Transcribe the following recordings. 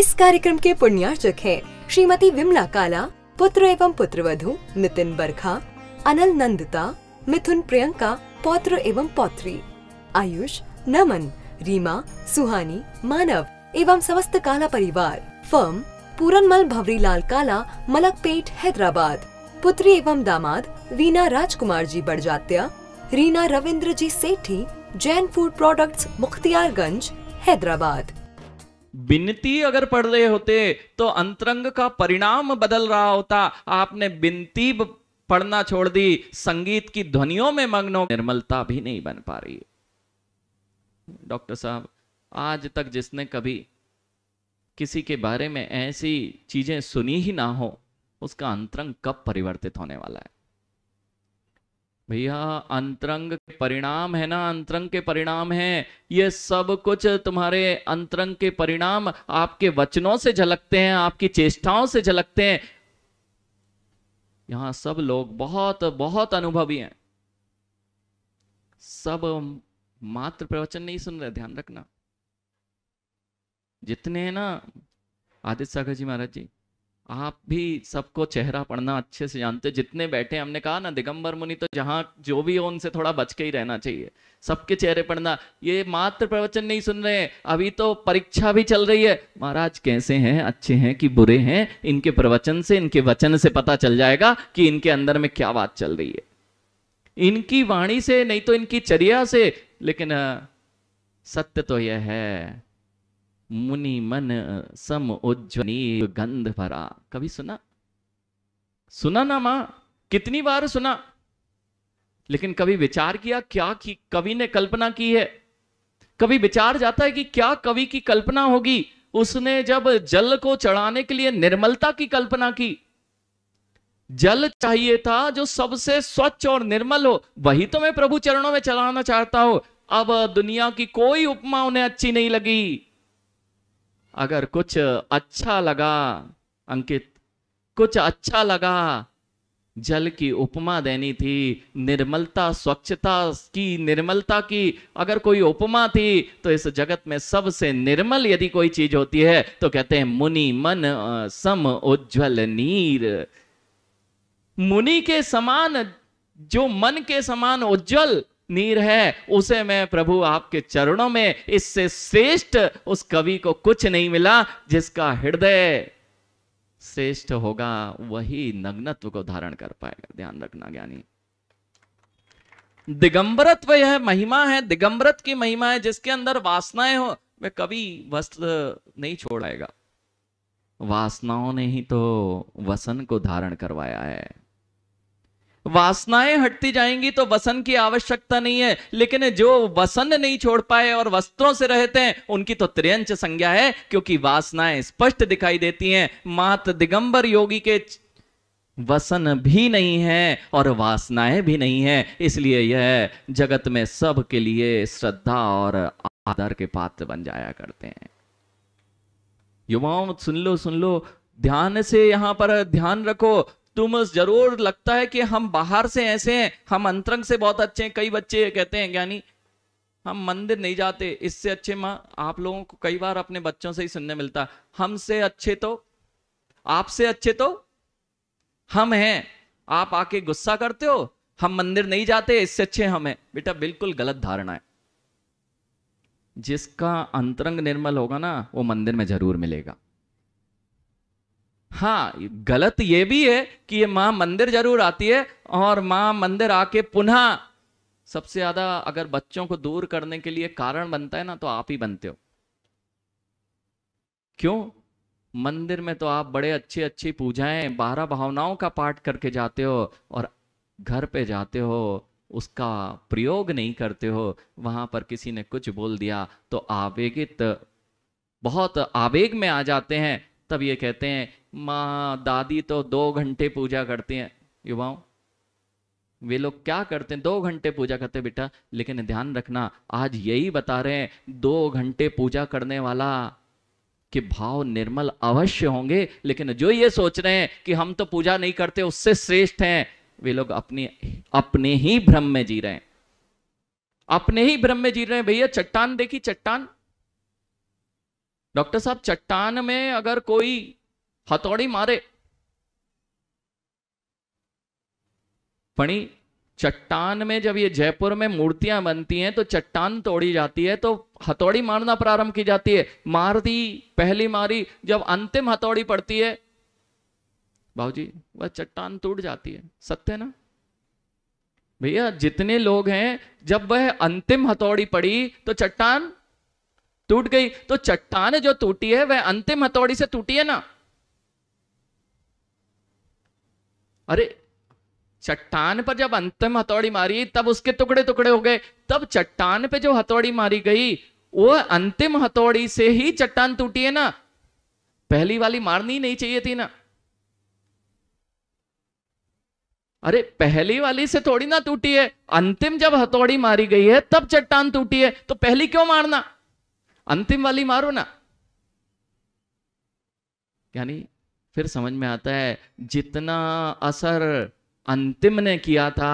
इस कार्यक्रम के पुण्यार्चक हैं श्रीमती विमला काला पुत्र एवं पुत्रवधु नितिन बरखा अनल नंदता मिथुन प्रियंका पौत्र एवं पौत्री आयुष नमन रीमा सुहानी मानव एवं समस्त काला परिवार फर्म पूरनमल भवरीलाल काला मलकपेट हैदराबाद पुत्री एवं दामाद वीना राजकुमार जी बड़जात्या रीना रविंद्र जी सेठी जैन फूड प्रोडक्ट्स मुख्तियारगंज हैदराबाद बिनती अगर पढ़ रहे होते तो अंतरंग का परिणाम बदल रहा होता आपने बिनती पढ़ना छोड़ दी संगीत की ध्वनियों में मग्न हो निर्मलता भी नहीं बन पा रही डॉक्टर साहब आज तक जिसने कभी किसी के बारे में ऐसी चीजें सुनी ही ना हो उसका अंतरंग कब परिवर्तित होने वाला है भैया अंतरंग के परिणाम है ना अंतरंग के परिणाम है ये सब कुछ तुम्हारे अंतरंग के परिणाम आपके वचनों से झलकते हैं आपकी चेष्टाओं से झलकते हैं यहां सब लोग बहुत बहुत अनुभवी हैं सब मात्र प्रवचन नहीं सुन रहे ध्यान रखना जितने हैं ना आदित्य सागर जी महाराज जी आप भी सबको चेहरा पढ़ना अच्छे से जानते जितने बैठे हमने कहा ना दिगंबर मुनि तो जहां जो भी हो उनसे थोड़ा बच के ही रहना चाहिए सबके चेहरे पढ़ना ये मात्र प्रवचन नहीं सुन रहे हैं अभी तो परीक्षा भी चल रही है महाराज कैसे हैं अच्छे हैं कि बुरे हैं इनके प्रवचन से इनके वचन से पता चल जाएगा कि इनके अंदर में क्या बात चल रही है इनकी वाणी से नहीं तो इनकी चर्या से लेकिन सत्य तो यह है मुनि मन सम उज्जनी गंध भरा कभी सुना सुना ना मां कितनी बार सुना लेकिन कभी विचार किया क्या की कवि ने कल्पना की है कभी विचार जाता है कि क्या कवि की कल्पना होगी उसने जब जल को चढ़ाने के लिए निर्मलता की कल्पना की जल चाहिए था जो सबसे स्वच्छ और निर्मल हो वही तो मैं प्रभु चरणों में चलाना चाहता हूं अब दुनिया की कोई उपमा उन्हें अच्छी नहीं लगी अगर कुछ अच्छा लगा अंकित कुछ अच्छा लगा जल की उपमा देनी थी निर्मलता स्वच्छता की निर्मलता की अगर कोई उपमा थी तो इस जगत में सबसे निर्मल यदि कोई चीज होती है तो कहते हैं मुनि मन सम उज्जवल नीर मुनि के समान जो मन के समान उज्जवल नीर है उसे मैं प्रभु आपके चरणों में इससे श्रेष्ठ उस कवि को कुछ नहीं मिला जिसका हृदय श्रेष्ठ होगा वही नग्नत्व को धारण कर पाएगा ध्यान रखना ज्ञानी दिगंबरत्व यह महिमा है दिगंबरत की महिमा है जिसके अंदर वासनाएं हो वह कभी वस्त्र नहीं छोड़ाएगा वासनाओं ने ही तो वसन को धारण करवाया है वासनाएं हटती जाएंगी तो वसन की आवश्यकता नहीं है लेकिन जो वसन नहीं छोड़ पाए और वस्त्रों से रहते हैं उनकी तो त्रियंच संज्ञा है क्योंकि वासनाएं स्पष्ट दिखाई देती हैं मात दिगंबर योगी के वसन भी नहीं है और वासनाएं भी नहीं है इसलिए यह जगत में सबके लिए श्रद्धा और आदर के पात्र बन जाया करते हैं युवाओं सुन लो सुन लो ध्यान से यहां पर ध्यान रखो तुम जरूर लगता है कि हम बाहर से ऐसे हैं हम अंतरंग से बहुत अच्छे हैं कई बच्चे कहते हैं ज्ञानी हम मंदिर नहीं जाते इससे अच्छे माँ आप लोगों को कई बार अपने बच्चों से ही सुनने मिलता हमसे अच्छे तो आपसे अच्छे तो हम हैं आप आके गुस्सा करते हो हम मंदिर नहीं जाते इससे अच्छे हम हैं बेटा बिल्कुल गलत धारणा है जिसका अंतरंग निर्मल होगा ना वो मंदिर में जरूर मिलेगा हाँ गलत ये भी है कि ये माँ मंदिर जरूर आती है और माँ मंदिर आके पुनः सबसे ज्यादा अगर बच्चों को दूर करने के लिए कारण बनता है ना तो आप ही बनते हो क्यों मंदिर में तो आप बड़े अच्छी अच्छी पूजाएं बारह भावनाओं का पाठ करके जाते हो और घर पे जाते हो उसका प्रयोग नहीं करते हो वहां पर किसी ने कुछ बोल दिया तो आवेगित बहुत आवेग में आ जाते हैं तब ये कहते हैं माँ दादी तो दो घंटे पूजा करती हैं युवाओं वे लोग क्या करते हैं दो घंटे पूजा करते बेटा लेकिन ध्यान रखना आज यही बता रहे हैं दो घंटे पूजा करने वाला कि भाव निर्मल अवश्य होंगे लेकिन जो ये सोच रहे हैं कि हम तो पूजा नहीं करते उससे श्रेष्ठ हैं वे लोग अपने अपने ही भ्रम में जी रहे हैं अपने ही भ्रम में जी रहे हैं भैया चट्टान देखी चट्टान डॉक्टर साहब चट्टान में अगर कोई हथौड़ी मारे फणी चट्टान में जब ये जयपुर में मूर्तियां बनती हैं तो चट्टान तोड़ी जाती है तो हथौड़ी मारना प्रारंभ की जाती है मार दी पहली मारी जब अंतिम हथौड़ी पड़ती है भाजी वह चट्टान टूट जाती है सत्य ना भैया जितने लोग हैं जब वह अंतिम हथौड़ी पड़ी तो चट्टान टूट गई तो चट्टान जो टूटी है वह अंतिम हथौड़ी से टूटी है ना अरे चट्टान पर जब अंतिम हथौड़ी मारी तब उसके टुकड़े टुकड़े हो गए तब चट्टान पे जो हथौड़ी मारी गई वो अंतिम हथौड़ी से ही चट्टान टूटी है ना पहली वाली मारनी नहीं चाहिए थी ना अरे पहली वाली से थोड़ी ना टूटी है अंतिम जब हथौड़ी मारी गई है तब चट्टान टूटी है तो पहली क्यों मारना अंतिम वाली मारो ना यानी फिर समझ में आता है जितना असर अंतिम ने किया था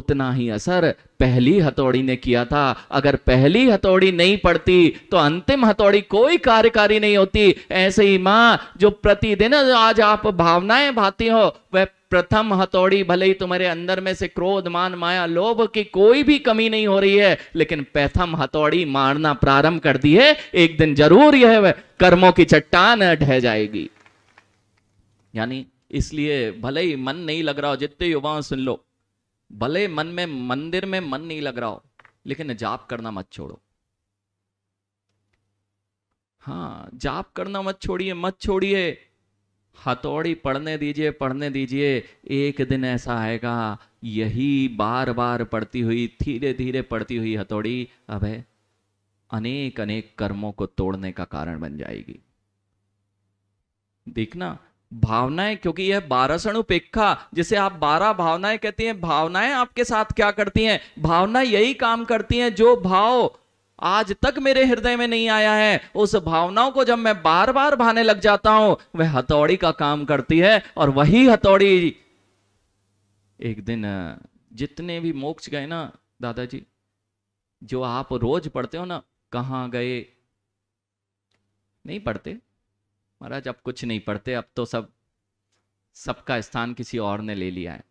उतना ही असर पहली हथौड़ी ने किया था अगर पहली हथौड़ी नहीं पड़ती तो अंतिम हथौड़ी कोई कार्यकारी नहीं होती ऐसे ही मां जो प्रतिदिन आज आप भावनाएं भाती हो वह प्रथम हथौड़ी भले ही तुम्हारे अंदर में से क्रोध मान माया लोभ की कोई भी कमी नहीं हो रही है लेकिन प्रथम हथौड़ी मारना प्रारंभ कर दी है एक दिन जरूर यह कर्मों की चट्टान ढह जाएगी यानी इसलिए भले ही मन नहीं लग रहा हो जितने युवाओं सुन लो भले मन में मंदिर में मन नहीं लग रहा हो लेकिन जाप करना मत छोड़ो हाँ जाप करना मत छोड़िए मत छोड़िए हथौड़ी पढ़ने दीजिए पढ़ने दीजिए एक दिन ऐसा आएगा यही बार बार पढ़ती हुई धीरे धीरे पढ़ती हुई हथौड़ी अब है अनेक अनेक कर्मों को तोड़ने का कारण बन जाएगी देखना भावनाएं क्योंकि यह बारसण उपेक्षा जिसे आप बारह भावनाएं कहती हैं भावनाएं आपके साथ क्या करती हैं भावना यही काम करती हैं जो भाव आज तक मेरे हृदय में नहीं आया है उस भावनाओं को जब मैं बार बार भाने लग जाता हूं वह हथौड़ी का काम करती है और वही हथौड़ी एक दिन जितने भी मोक्ष गए ना दादाजी जो आप रोज पढ़ते हो ना कहा गए नहीं पढ़ते महाराज अब कुछ नहीं पढ़ते अब तो सब सबका स्थान किसी और ने ले लिया है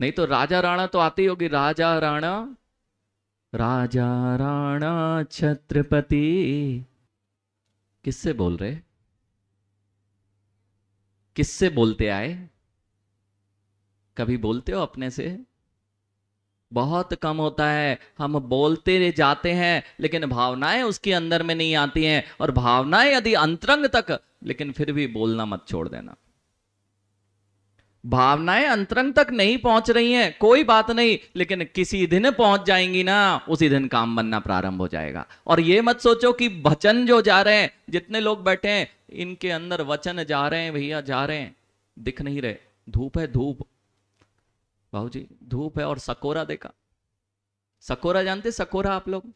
नहीं तो राजा राणा तो आती होगी राजा राणा राजा राणा छत्रपति किससे बोल रहे किससे बोलते आए कभी बोलते हो अपने से बहुत कम होता है हम बोलते जाते हैं लेकिन भावनाएं उसके अंदर में नहीं आती हैं और भावनाएं यदि अंतरंग तक लेकिन फिर भी बोलना मत छोड़ देना भावनाएं अंतरंग तक नहीं पहुंच रही हैं कोई बात नहीं लेकिन किसी दिन पहुंच जाएंगी ना उसी दिन काम बनना प्रारंभ हो जाएगा और ये मत सोचो कि वचन जो जा रहे हैं जितने लोग बैठे हैं इनके अंदर वचन जा रहे हैं भैया जा रहे हैं दिख नहीं रहे धूप है धूप भाऊ जी धूप है और सकोरा देखा सकोरा जानते सकोरा आप लोग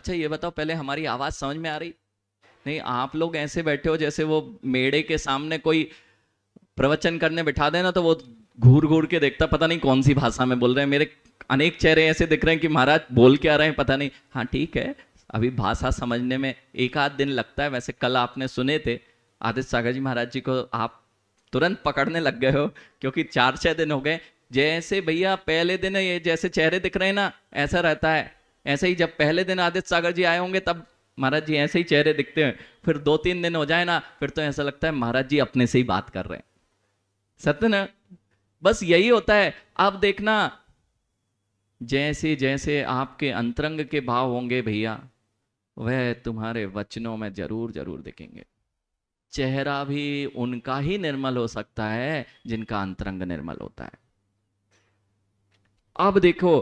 अच्छा ये बताओ पहले हमारी आवाज समझ में आ रही नहीं आप लोग ऐसे बैठे हो जैसे वो मेड़े के सामने कोई प्रवचन करने बिठा देना तो वो घूर घूर के देखता पता नहीं कौन सी भाषा में बोल रहे हैं मेरे अनेक चेहरे ऐसे दिख रहे हैं कि महाराज बोल के आ रहे हैं पता नहीं हाँ ठीक है अभी भाषा समझने में एक आध दिन लगता है वैसे कल आपने सुने थे आदित्य सागर जी महाराज जी को आप तुरंत पकड़ने लग गए हो क्योंकि चार छह दिन हो गए जैसे भैया पहले दिन ये जैसे चेहरे दिख रहे हैं ना ऐसा रहता है ऐसे ही जब पहले दिन आदित्य सागर जी आए होंगे तब महाराज जी ऐसे ही चेहरे दिखते हैं फिर दो तीन दिन हो जाए ना फिर तो ऐसा लगता है महाराज जी अपने से ही बात कर रहे हैं सत्य ना बस यही होता है आप देखना जैसे जैसे आपके अंतरंग के भाव होंगे भैया वह तुम्हारे वचनों में जरूर जरूर दिखेंगे चेहरा भी उनका ही निर्मल हो सकता है जिनका अंतरंग निर्मल होता है अब देखो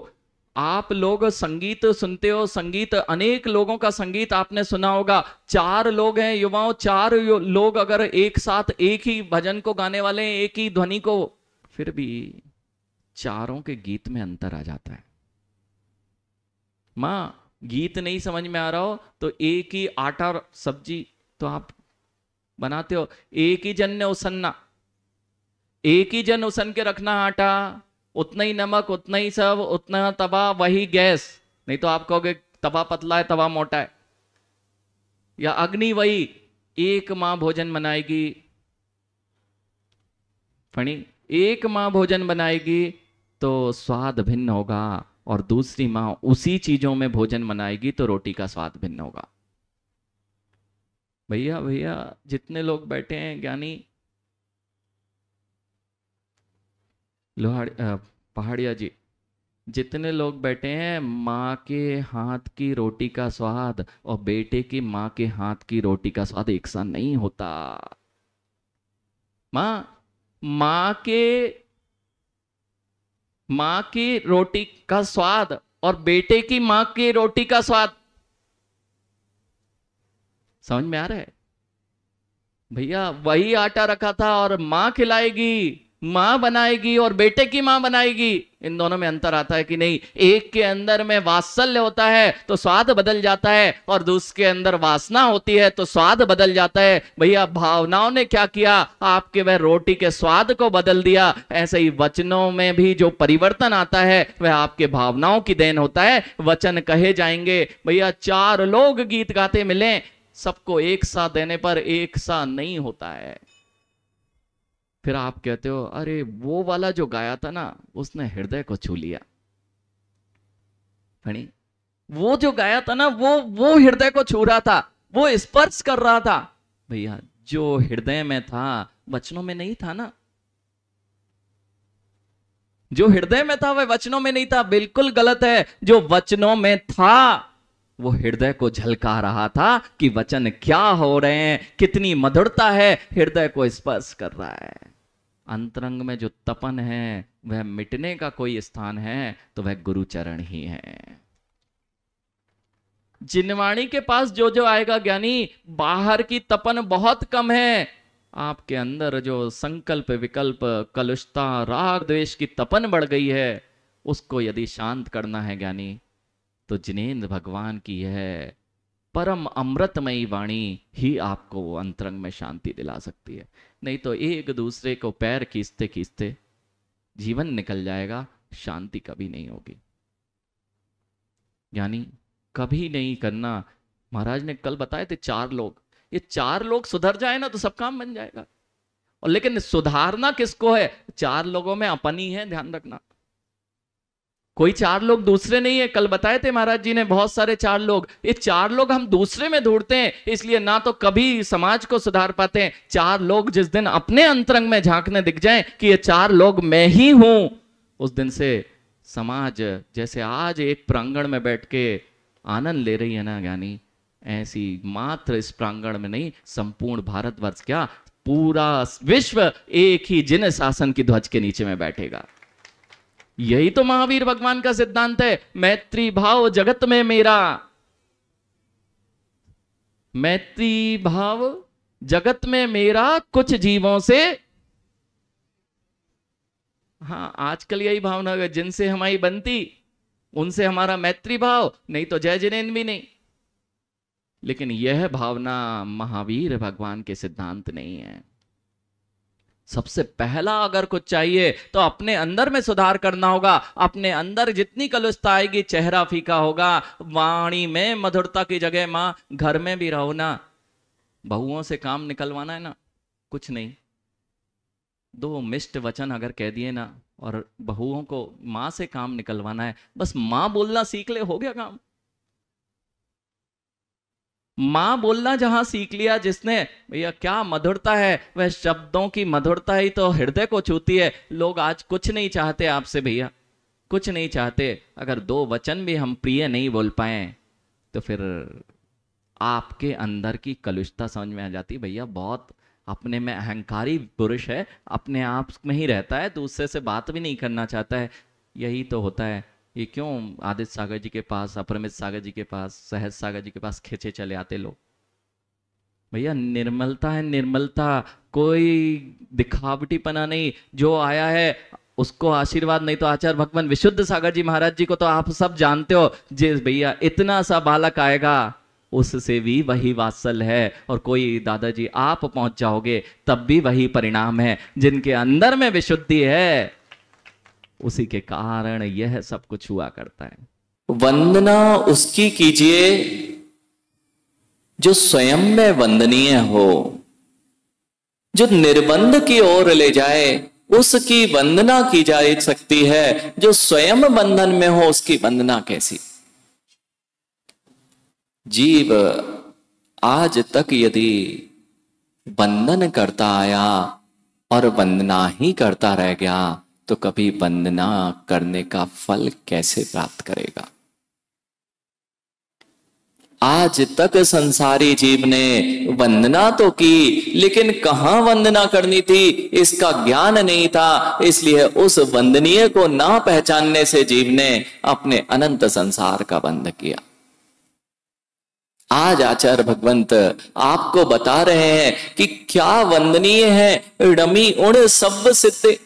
आप लोग संगीत सुनते हो संगीत अनेक लोगों का संगीत आपने सुना होगा चार लोग हैं युवाओं चार लोग अगर एक साथ एक ही भजन को गाने वाले हैं एक ही ध्वनि को फिर भी चारों के गीत में अंतर आ जाता है मां गीत नहीं समझ में आ रहा हो तो एक ही आटा सब्जी तो आप बनाते हो एक ही जन ने उसन्ना एक ही जन उसन के रखना आटा उतना ही नमक उतना ही सब उतना तवा वही गैस नहीं तो आप कहोगे तवा पतला है तवा मोटा है या अग्नि वही एक माँ भोजन बनाएगी फणी एक माँ भोजन बनाएगी तो स्वाद भिन्न होगा और दूसरी माँ उसी चीजों में भोजन बनाएगी तो रोटी का स्वाद भिन्न होगा भैया भैया जितने लोग बैठे हैं ज्ञानी लोहाड़ी पहाड़िया जी जितने लोग बैठे हैं माँ के हाथ की रोटी का स्वाद और बेटे की माँ के हाथ की रोटी का स्वाद एक सा नहीं होता माँ माँ के माँ की रोटी का स्वाद और बेटे की माँ की रोटी का स्वाद समझ में आ रहा है भैया वही आटा रखा था और माँ खिलाएगी मां बनाएगी और बेटे की मां बनाएगी इन दोनों में अंतर आता है कि नहीं एक के अंदर में वात्सल्य होता है तो स्वाद बदल जाता है और दूसरे के अंदर वासना होती है तो स्वाद बदल जाता है भैया भावनाओं ने क्या किया आपके वह रोटी के स्वाद को बदल दिया ऐसे ही वचनों में भी जो परिवर्तन आता है वह आपके भावनाओं की देन होता है वचन कहे जाएंगे भैया चार लोग गीत गाते मिले सबको एक सा देने पर एक सा नहीं होता है फिर आप कहते हो अरे वो वाला जो गाया था ना उसने हृदय को छू लिया फणी वो जो गाया था ना वो वो हृदय को छू रहा था वो स्पर्श कर रहा था भैया जो हृदय में था वचनों में नहीं था ना जो हृदय में था वह वचनों में नहीं था बिल्कुल गलत है जो वचनों में था वो हृदय को झलका रहा था कि वचन क्या हो रहे हैं कितनी मधुरता है हृदय को स्पर्श कर रहा है अंतरंग में जो तपन है वह मिटने का कोई स्थान है तो वह गुरुचरण ही है जिनवाणी के पास जो जो आएगा ज्ञानी बाहर की तपन बहुत कम है आपके अंदर जो संकल्प विकल्प कलुषता राग द्वेष की तपन बढ़ गई है उसको यदि शांत करना है ज्ञानी तो जिनेन्द्र भगवान की यह परम अमृतमयी वाणी ही आपको वो अंतरंग में शांति दिला सकती है नहीं तो एक दूसरे को पैर खींचते खींचते जीवन निकल जाएगा शांति कभी नहीं होगी यानी कभी नहीं करना महाराज ने कल बताए थे चार लोग ये चार लोग सुधर जाए ना तो सब काम बन जाएगा और लेकिन सुधारना किसको है चार लोगों में अपनी है ध्यान रखना कोई चार लोग दूसरे नहीं है कल बताए थे महाराज जी ने बहुत सारे चार लोग ये चार लोग हम दूसरे में ढूंढते हैं इसलिए ना तो कभी समाज को सुधार पाते हैं चार लोग जिस दिन अपने अंतरंग में झांकने दिख जाएं कि ये चार लोग मैं ही हूं उस दिन से समाज जैसे आज एक प्रांगण में बैठ के आनंद ले रही है ना ज्ञानी ऐसी मात्र इस प्रांगण में नहीं संपूर्ण भारतवर्ष क्या पूरा विश्व एक ही जिन शासन की ध्वज के नीचे में बैठेगा यही तो महावीर भगवान का सिद्धांत है मैत्री भाव जगत में मेरा मैत्री भाव जगत में मेरा कुछ जीवों से हाँ आजकल यही भावना है जिनसे हमारी बनती उनसे हमारा मैत्री भाव नहीं तो जय जिनेन्द्र भी नहीं लेकिन यह भावना महावीर भगवान के सिद्धांत नहीं है सबसे पहला अगर कुछ चाहिए तो अपने अंदर में सुधार करना होगा अपने अंदर जितनी कलुषता आएगी चेहरा फीका होगा वाणी में मधुरता की जगह माँ घर में भी रहो ना बहुओं से काम निकलवाना है ना कुछ नहीं दो मिष्ट वचन अगर कह दिए ना और बहुओं को माँ से काम निकलवाना है बस मां बोलना सीख ले हो गया काम माँ बोलना जहां सीख लिया जिसने भैया क्या मधुरता है वह शब्दों की मधुरता ही तो हृदय को छूती है लोग आज कुछ नहीं चाहते आपसे भैया कुछ नहीं चाहते अगर दो वचन भी हम प्रिय नहीं बोल पाए तो फिर आपके अंदर की कलुषता समझ में आ जाती भैया बहुत अपने में अहंकारी पुरुष है अपने आप में ही रहता है दूसरे से बात भी नहीं करना चाहता है यही तो होता है ये क्यों आदित्य सागर जी के पास अपरमित सागर जी के पास सहज सागर जी के पास खींचे चले आते लोग भैया निर्मलता है निर्मलता कोई पना नहीं जो आया है उसको आशीर्वाद नहीं तो आचार्य भगवान विशुद्ध सागर जी महाराज जी को तो आप सब जानते हो जिस भैया इतना सा बालक आएगा उससे भी वही वात्सल है और कोई दादाजी आप पहुंच जाओगे तब भी वही परिणाम है जिनके अंदर में विशुद्धि है उसी के कारण यह सब कुछ हुआ करता है वंदना उसकी कीजिए जो स्वयं में वंदनीय हो जो निर्बंध की ओर ले जाए उसकी वंदना की जा सकती है जो स्वयं बंधन में हो उसकी वंदना कैसी जीव आज तक यदि बंधन करता आया और वंदना ही करता रह गया तो कभी वंदना करने का फल कैसे प्राप्त करेगा आज तक संसारी जीव ने वंदना तो की लेकिन कहां वंदना करनी थी इसका ज्ञान नहीं था इसलिए उस वंदनीय को ना पहचानने से जीव ने अपने अनंत संसार का बंध किया आज आचार्य भगवंत आपको बता रहे हैं कि क्या वंदनीय है रमी उड़ सब सिद्धि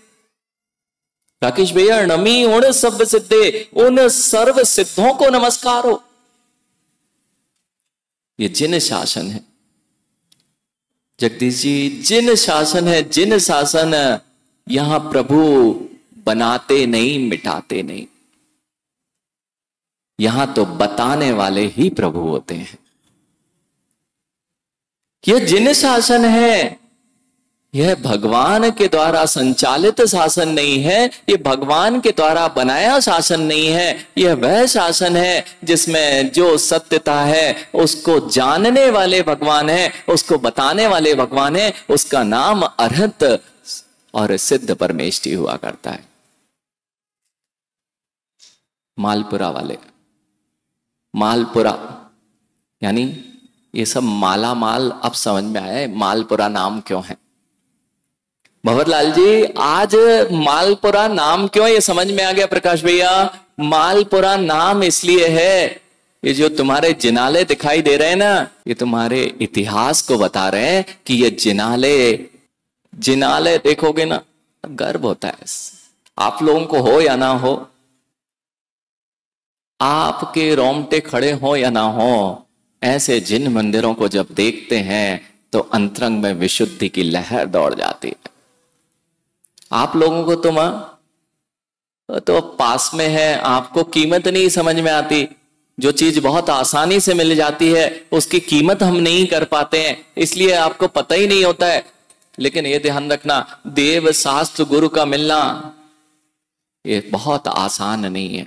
राकेश भैया नमी उन सब सिद्धे उन सर्व सिद्धों को नमस्कार हो ये जिन शासन है जगदीश जी जिन शासन है जिन शासन यहां प्रभु बनाते नहीं मिटाते नहीं यहां तो बताने वाले ही प्रभु होते हैं ये जिन शासन है यह भगवान के द्वारा संचालित शासन नहीं है ये भगवान के द्वारा बनाया शासन नहीं है यह वह शासन है जिसमें जो सत्यता है उसको जानने वाले भगवान है उसको बताने वाले भगवान है उसका नाम अरहत और सिद्ध परमेष्टि हुआ करता है मालपुरा वाले मालपुरा यानी ये सब माला माल अब समझ में आया मालपुरा नाम क्यों है भंवर जी आज मालपुरा नाम क्यों ये समझ में आ गया प्रकाश भैया मालपुरा नाम इसलिए है ये जो तुम्हारे जिनाले दिखाई दे रहे हैं ना ये तुम्हारे इतिहास को बता रहे हैं कि ये जिनाले जिनाले देखोगे ना गर्व होता है आप लोगों को हो या ना हो आपके रोमटे खड़े हो या ना हो ऐसे जिन मंदिरों को जब देखते हैं तो अंतरंग में विशुद्धि की लहर दौड़ जाती है आप लोगों को तो मां तो पास में है आपको कीमत नहीं समझ में आती जो चीज बहुत आसानी से मिल जाती है उसकी कीमत हम नहीं कर पाते हैं इसलिए आपको पता ही नहीं होता है लेकिन ये ध्यान रखना देव शास्त्र गुरु का मिलना ये बहुत आसान नहीं है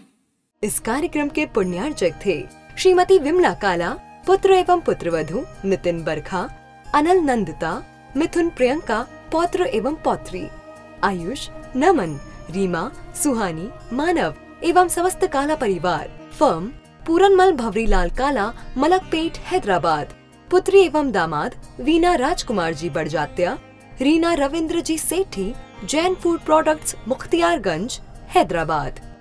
इस कार्यक्रम के पुण्यार्चक थे श्रीमती विमला काला पुत्र एवं पुत्रवधु नितिन बरखा अनल नंदिता मिथुन प्रियंका पौत्र एवं पौत्री आयुष नमन रीमा सुहानी मानव एवं समस्त काला परिवार फर्म पूरनमल भवरीलाल काला मलकपेट हैदराबाद पुत्री एवं दामाद वीना राजकुमार जी बड़जात्या रीना रविंद्र जी सेठी जैन फूड प्रोडक्ट्स मुख्तियारगंज हैदराबाद